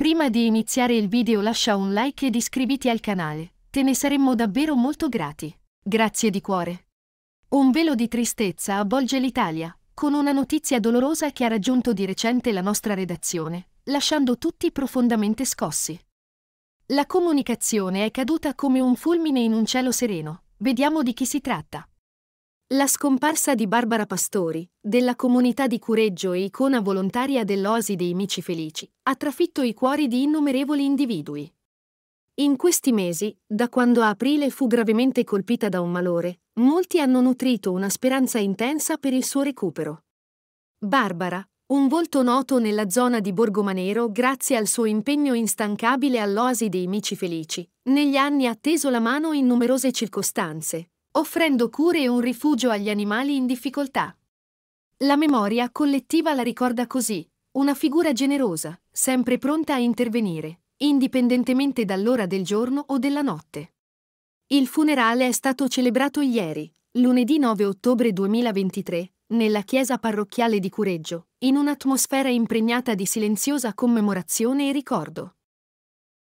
Prima di iniziare il video lascia un like ed iscriviti al canale, te ne saremmo davvero molto grati. Grazie di cuore. Un velo di tristezza avvolge l'Italia, con una notizia dolorosa che ha raggiunto di recente la nostra redazione, lasciando tutti profondamente scossi. La comunicazione è caduta come un fulmine in un cielo sereno. Vediamo di chi si tratta. La scomparsa di Barbara Pastori, della comunità di Cureggio e icona volontaria dell'Oasi dei Mici Felici, ha trafitto i cuori di innumerevoli individui. In questi mesi, da quando aprile fu gravemente colpita da un malore, molti hanno nutrito una speranza intensa per il suo recupero. Barbara, un volto noto nella zona di Borgomanero grazie al suo impegno instancabile all'Oasi dei Mici Felici, negli anni ha teso la mano in numerose circostanze, offrendo cure e un rifugio agli animali in difficoltà. La memoria collettiva la ricorda così, una figura generosa, sempre pronta a intervenire, indipendentemente dall'ora del giorno o della notte. Il funerale è stato celebrato ieri, lunedì 9 ottobre 2023, nella chiesa parrocchiale di Cureggio, in un'atmosfera impregnata di silenziosa commemorazione e ricordo.